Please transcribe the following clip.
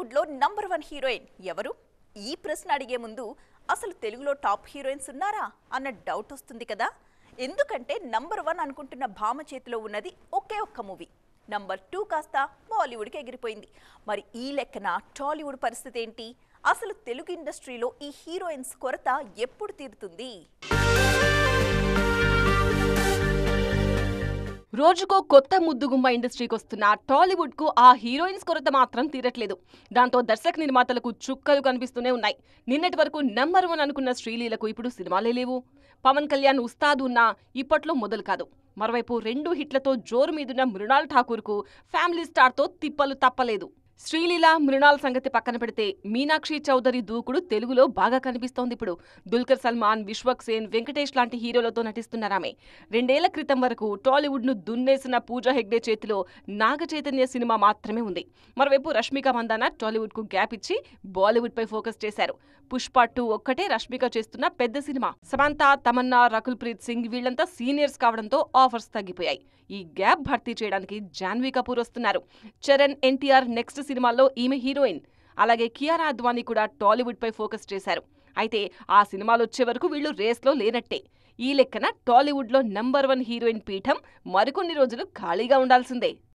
బాలీవుడ్లో number one heroine ఎవరు ఈ ప్రశ్న అడిగే ముందు అసలు తెలుగులో టాప్ హీరోయిన్స్ ఉన్నారా అన్న డౌట్ వస్తుంది కదా ఎందుకంటే నంబర్ వన్ అనుకుంటున్న భామ చేతిలో ఉన్నది ఒకే ఒక్క మూవీ నంబర్ టూ కాస్త బాలీవుడ్కి ఎగిరిపోయింది మరి ఈ లెక్కన టాలీవుడ్ పరిస్థితి ఏంటి అసలు తెలుగు ఇండస్ట్రీలో ఈ హీరోయిన్స్ కొరత ఎప్పుడు తీరుతుంది రోజుకో కొత్త ముద్దుగుమ్మ ఇండస్ట్రీకి వస్తున్న టాలీవుడ్ కు ఆ హీరోయిన్స్ కొరత మాత్రం తీరట్లేదు దాంతో దర్శక నిర్మాతలకు చుక్కలు కనిపిస్తూనే ఉన్నాయి నిన్నటి వరకు నెంబర్ వన్ అనుకున్న శ్రీలీలకు ఇప్పుడు సినిమాలే లేవు పవన్ కళ్యాణ్ ఉస్తాదు ఉన్నా ఇప్పట్లో మొదలు కాదు మరోవైపు రెండు హిట్లతో జోరు మీదున్న మృణాల్ ఠాకూర్ కు ఫ్యామిలీ స్టార్తో తిప్పలు తప్పలేదు శ్రీలీల మృణాల సంగతి పక్కన పెడితే మీనాక్షి చౌదరి దూకుడు తెలుగులో బాగా కనిపిస్తోంది ఇప్పుడు దుల్కర్ సల్మాన్ విశ్వక్ సేన్ వెంకటేష్ లాంటి హీరోలతో నటిస్తున్నారామె రెండేళ్ల క్రితం వరకు టాలీవుడ్ ను దున్నేసిన పూజా హెగ్డే చేతిలో నాగ చైతన్య సినిమా మాత్రమే ఉంది మరోవైపు రష్మిక మందాన టాలీవుడ్ కు గ్యాప్ ఇచ్చి బాలీవుడ్ పై ఫోకస్ చేశారు పుష్ప టూ ఒక్కటే రష్మిక చేస్తున్న పెద్ద సినిమా సమంత తమన్నా రకుల్ ప్రీత్ సింగ్ వీళ్లంతా సీనియర్స్ కావడంతో ఆఫర్స్ తగ్గిపోయాయి ఈ గ్యాప్ భర్తీ చేయడానికి జాన్వీ కపూర్ వస్తున్నారు చరణ్ ఎన్టీఆర్ నెక్స్ట్ సినిమాల్లో ఈమె హీరోయిన్ అలాగే కియారా అద్వానీ కూడా టాలీవుడ్పై ఫోకస్ చేశారు అయితే ఆ సినిమాలు వచ్చే వరకు వీళ్ళు రేస్లో లేనట్టే ఈ లెక్కన టాలీవుడ్లో నంబర్ వన్ హీరోయిన్ పీఠం మరికొన్ని రోజులు ఖాళీగా ఉండాల్సిందే